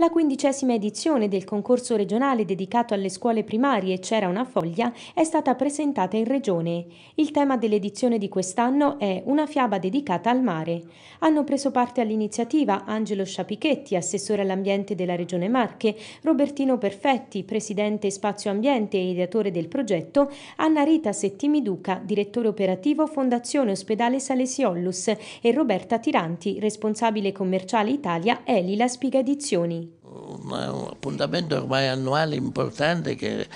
La quindicesima edizione del concorso regionale dedicato alle scuole primarie C'era una foglia è stata presentata in regione. Il tema dell'edizione di quest'anno è Una fiaba dedicata al mare. Hanno preso parte all'iniziativa Angelo Sciapichetti, assessore all'ambiente della regione Marche, Robertino Perfetti, presidente Spazio Ambiente e ideatore del progetto, Anna Rita Settimi Duca, direttore operativo Fondazione Ospedale Salesiolus e Roberta Tiranti, responsabile commerciale Italia Elila Spiga Edizioni un appuntamento ormai annuale importante che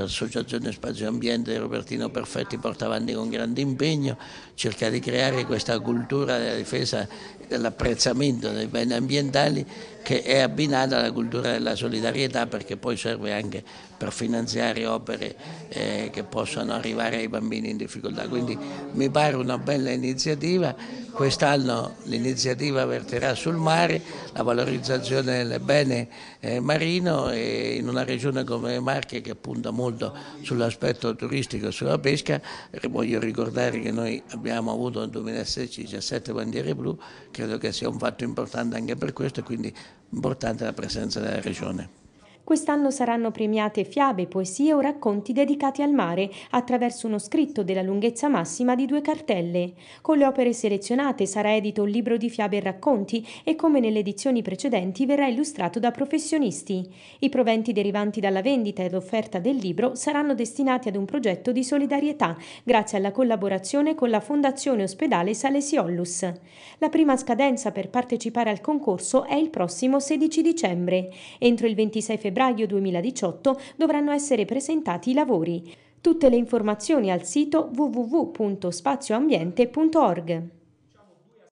l'Associazione Spazio Ambiente di Robertino Perfetti porta avanti con grande impegno, cerca di creare questa cultura della difesa e dell'apprezzamento dei beni ambientali che è abbinata alla cultura della solidarietà perché poi serve anche per finanziare opere eh, che possano arrivare ai bambini in difficoltà. Quindi mi pare una bella iniziativa, quest'anno l'iniziativa verterà sul mare, la valorizzazione del bene eh, marino e eh, in una regione come Marche che punta molto molto sull'aspetto turistico e sulla pesca, voglio ricordare che noi abbiamo avuto nel 2016 17 bandiere blu, credo che sia un fatto importante anche per questo e quindi importante la presenza della Regione. Quest'anno saranno premiate fiabe, poesie o racconti dedicati al mare attraverso uno scritto della lunghezza massima di due cartelle. Con le opere selezionate sarà edito un libro di fiabe e racconti e come nelle edizioni precedenti verrà illustrato da professionisti. I proventi derivanti dalla vendita ed offerta del libro saranno destinati ad un progetto di solidarietà grazie alla collaborazione con la Fondazione Ospedale Salesiolus. La prima scadenza per partecipare al concorso è il prossimo 16 dicembre. Entro il 26 febbraio febbraio 2018 dovranno essere presentati i lavori. Tutte le informazioni al sito www.spazioambiente.org.